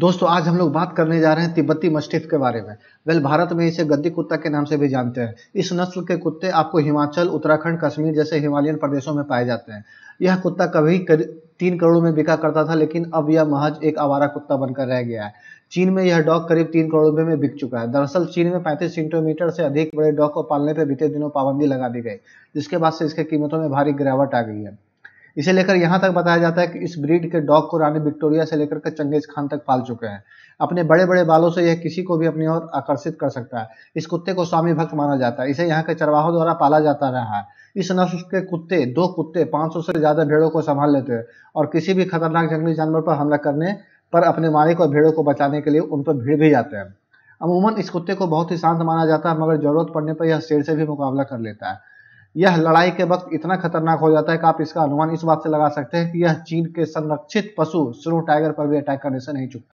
दोस्तों आज हम लोग बात करने जा रहे हैं तिब्बती मस्टिफ के बारे में वेल भारत में इसे गद्दी कुत्ता के नाम से भी जानते हैं इस नस्ल के कुत्ते आपको हिमाचल उत्तराखंड कश्मीर जैसे हिमालयन प्रदेशों में पाए जाते हैं यह कुत्ता कभी कर... तीन करोड़ में बिका करता था लेकिन अब यह महज एक आवारा कुत्ता बनकर रह गया है चीन में यह डॉग करीब तीन करोड़ रुपए में बिक चुका है दरअसल चीन में पैंतीस सेंटीमीटर से अधिक बड़े डॉग को पालने पर बीते दिनों पाबंदी लगा दी गई जिसके बाद से इसके कीमतों में भारी गिरावट आ गई है इसे लेकर यहाँ तक बताया जाता है कि इस ब्रीड के डॉग को रानी विक्टोरिया से लेकर के चंगेज खान तक पाल चुके हैं अपने बड़े बड़े बालों से यह किसी को भी अपनी ओर आकर्षित कर सकता है इस कुत्ते को स्वामी भक्त माना जाता है इसे यहाँ के चरवाहों द्वारा पाला जाता रहा है इस नस्ल के कुत्ते दो कुत्ते 500 से ज़्यादा भेड़ों को संभाल लेते हैं और किसी भी खतरनाक जंगली जानवर पर हमला करने पर अपने मालिक और भेड़ों को बचाने के लिए उन पर भीड़ भी जाते हैं अमूमन इस कुत्ते को बहुत ही शांत माना जाता है मगर जरूरत पड़ने पर यह शेर से भी मुकाबला कर लेता है यह लड़ाई के वक्त इतना खतरनाक हो जाता है कि आप इसका अनुमान इस बात से लगा सकते हैं कि यह चीन के संरक्षित पशु स्नो टाइगर पर भी अटैक करने से नहीं चुकता